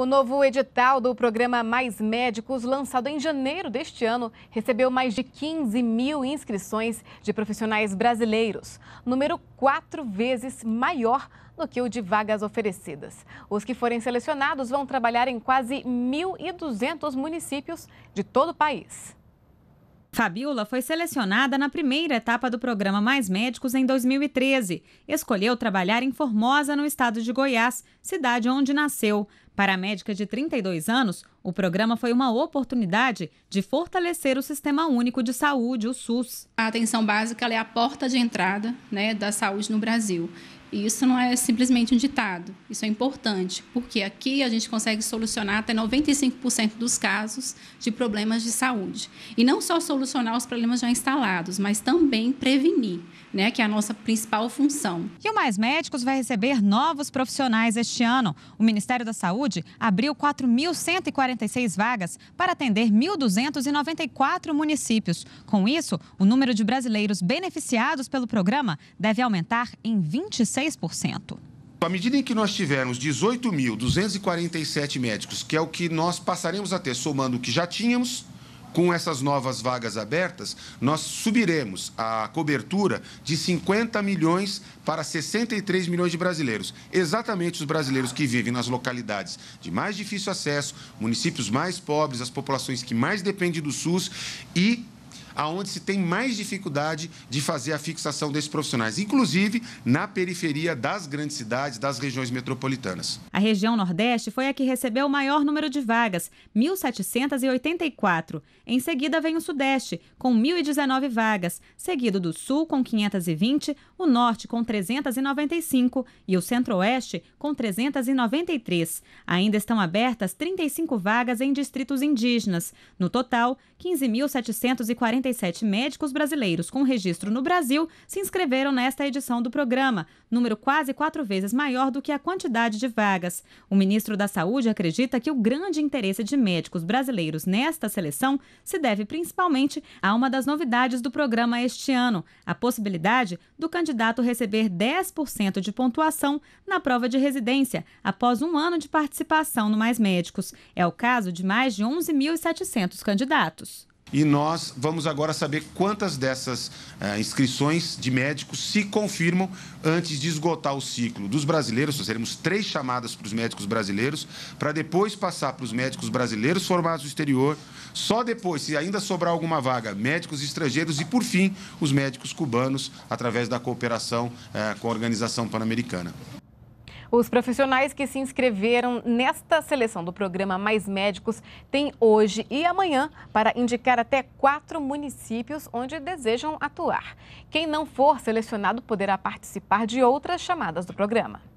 O novo edital do programa Mais Médicos, lançado em janeiro deste ano, recebeu mais de 15 mil inscrições de profissionais brasileiros, número quatro vezes maior do que o de vagas oferecidas. Os que forem selecionados vão trabalhar em quase 1.200 municípios de todo o país. Fabiola foi selecionada na primeira etapa do programa Mais Médicos em 2013. Escolheu trabalhar em Formosa, no estado de Goiás, cidade onde nasceu. Para a médica de 32 anos, o programa foi uma oportunidade de fortalecer o Sistema Único de Saúde, o SUS. A atenção básica é a porta de entrada né, da saúde no Brasil. E isso não é simplesmente um ditado, isso é importante, porque aqui a gente consegue solucionar até 95% dos casos de problemas de saúde. E não só solucionar os problemas já instalados, mas também prevenir, né, que é a nossa principal função. E o Mais Médicos vai receber novos profissionais este ano. O Ministério da Saúde abriu 4.146 vagas para atender 1.294 municípios. Com isso, o número de brasileiros beneficiados pelo programa deve aumentar em 26 à medida em que nós tivermos 18.247 médicos, que é o que nós passaremos a ter, somando o que já tínhamos, com essas novas vagas abertas, nós subiremos a cobertura de 50 milhões para 63 milhões de brasileiros. Exatamente os brasileiros que vivem nas localidades de mais difícil acesso, municípios mais pobres, as populações que mais dependem do SUS e aonde se tem mais dificuldade de fazer a fixação desses profissionais, inclusive na periferia das grandes cidades, das regiões metropolitanas. A região Nordeste foi a que recebeu o maior número de vagas, 1.784. Em seguida vem o Sudeste, com 1.019 vagas, seguido do Sul, com 520, o Norte, com 395 e o Centro-Oeste, com 393. Ainda estão abertas 35 vagas em distritos indígenas. No total, 15.743 47 médicos brasileiros com registro no Brasil se inscreveram nesta edição do programa, número quase quatro vezes maior do que a quantidade de vagas. O ministro da Saúde acredita que o grande interesse de médicos brasileiros nesta seleção se deve principalmente a uma das novidades do programa este ano, a possibilidade do candidato receber 10% de pontuação na prova de residência após um ano de participação no Mais Médicos. É o caso de mais de 11.700 candidatos. E nós vamos agora saber quantas dessas eh, inscrições de médicos se confirmam antes de esgotar o ciclo dos brasileiros. Fazeremos três chamadas para os médicos brasileiros, para depois passar para os médicos brasileiros formados no exterior. Só depois, se ainda sobrar alguma vaga, médicos estrangeiros e, por fim, os médicos cubanos, através da cooperação eh, com a Organização Pan-Americana. Os profissionais que se inscreveram nesta seleção do programa Mais Médicos têm hoje e amanhã para indicar até quatro municípios onde desejam atuar. Quem não for selecionado poderá participar de outras chamadas do programa.